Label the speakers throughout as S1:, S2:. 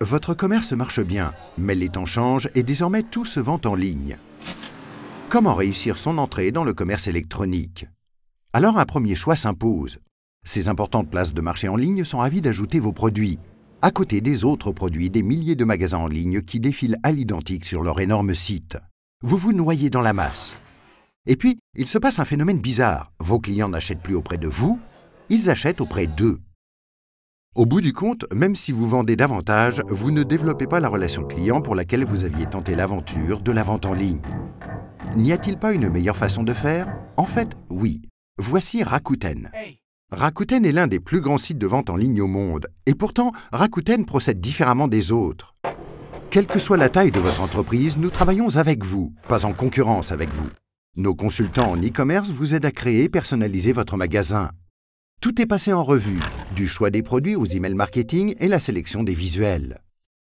S1: Votre commerce marche bien, mais les temps changent et désormais tout se vend en ligne. Comment réussir son entrée dans le commerce électronique Alors un premier choix s'impose. Ces importantes places de marché en ligne sont ravies d'ajouter vos produits, à côté des autres produits des milliers de magasins en ligne qui défilent à l'identique sur leur énorme site. Vous vous noyez dans la masse. Et puis, il se passe un phénomène bizarre. Vos clients n'achètent plus auprès de vous, ils achètent auprès d'eux. Au bout du compte, même si vous vendez davantage, vous ne développez pas la relation client pour laquelle vous aviez tenté l'aventure de la vente en ligne. N'y a-t-il pas une meilleure façon de faire En fait, oui. Voici Rakuten. Rakuten est l'un des plus grands sites de vente en ligne au monde, et pourtant Rakuten procède différemment des autres. Quelle que soit la taille de votre entreprise, nous travaillons avec vous, pas en concurrence avec vous. Nos consultants en e-commerce vous aident à créer et personnaliser votre magasin, tout est passé en revue, du choix des produits aux emails marketing et la sélection des visuels.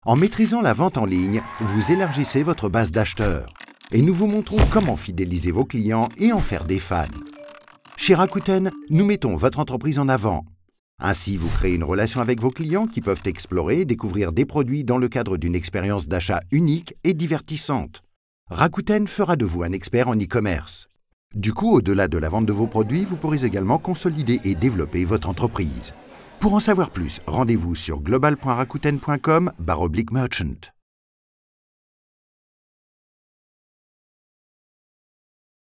S1: En maîtrisant la vente en ligne, vous élargissez votre base d'acheteurs. Et nous vous montrons comment fidéliser vos clients et en faire des fans. Chez Rakuten, nous mettons votre entreprise en avant. Ainsi, vous créez une relation avec vos clients qui peuvent explorer et découvrir des produits dans le cadre d'une expérience d'achat unique et divertissante. Rakuten fera de vous un expert en e-commerce. Du coup, au-delà de la vente de vos produits, vous pourrez également consolider et développer votre entreprise. Pour en savoir plus, rendez-vous sur global.rakuten.com merchant.